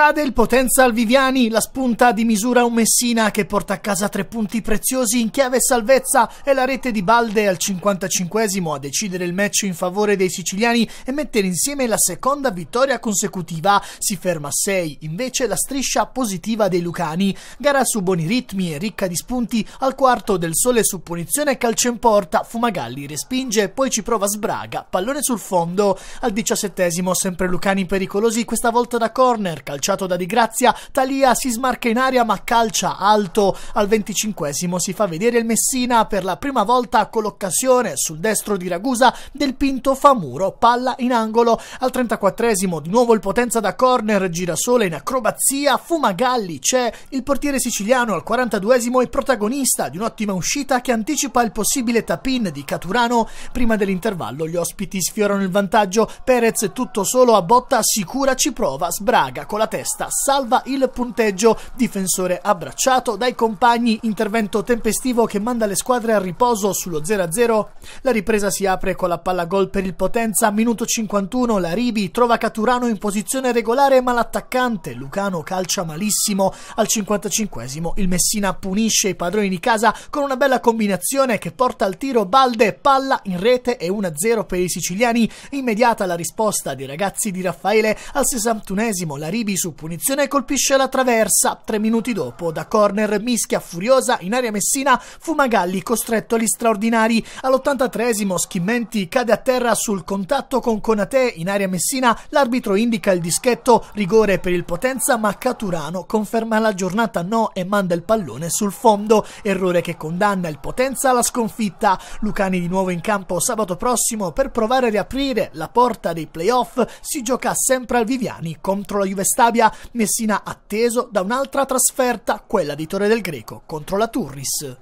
Cade il Potenza al Viviani, la spunta di misura un Messina che porta a casa tre punti preziosi in chiave salvezza e la rete di Balde al 55esimo a decidere il match in favore dei siciliani e mettere insieme la seconda vittoria consecutiva. Si ferma a 6 invece la striscia positiva dei lucani. Gara su buoni ritmi e ricca di spunti al quarto del sole su punizione calcio in porta, Fumagalli respinge, poi ci prova Sbraga, pallone sul fondo. Al 17esimo sempre lucani pericolosi questa volta da corner, calcio bocciato da Di Grazia, Talia si smarca in aria ma calcia alto. Al 25 si fa vedere il Messina per la prima volta con l'occasione sul destro di Ragusa del Pinto fa muro, palla in angolo. Al 34 di nuovo il Potenza da corner, Girasole in acrobazia, Fumagalli c'è, il portiere siciliano al 42 è protagonista di un'ottima uscita che anticipa il possibile tapin di Caturano. Prima dell'intervallo gli ospiti sfiorano il vantaggio, Perez tutto solo a botta sicura ci prova, sbraga con la testa testa, salva il punteggio, difensore abbracciato dai compagni, intervento tempestivo che manda le squadre a riposo sullo 0-0. La ripresa si apre con la palla gol per il Potenza, minuto 51, la Ribi trova Caturano in posizione regolare ma l'attaccante Lucano calcia malissimo. Al 55 il Messina punisce i padroni di casa con una bella combinazione che porta al tiro Balde, palla in rete e 1-0 per i siciliani. Immediata la risposta dei ragazzi di Raffaele al 61 la Ribi su su punizione colpisce la traversa. Tre minuti dopo, da corner mischia furiosa in aria Messina, Fumagalli costretto agli straordinari. All'83esimo Schimenti cade a terra sul contatto con Conate in aria Messina, l'arbitro indica il dischetto, rigore per il Potenza, ma Caturano conferma la giornata no e manda il pallone sul fondo, errore che condanna il Potenza alla sconfitta. Lucani di nuovo in campo sabato prossimo per provare a riaprire la porta dei playoff, si gioca sempre al Viviani contro la Juventus Sabbia, Messina atteso da un'altra trasferta, quella di Torre del Greco contro la Turris.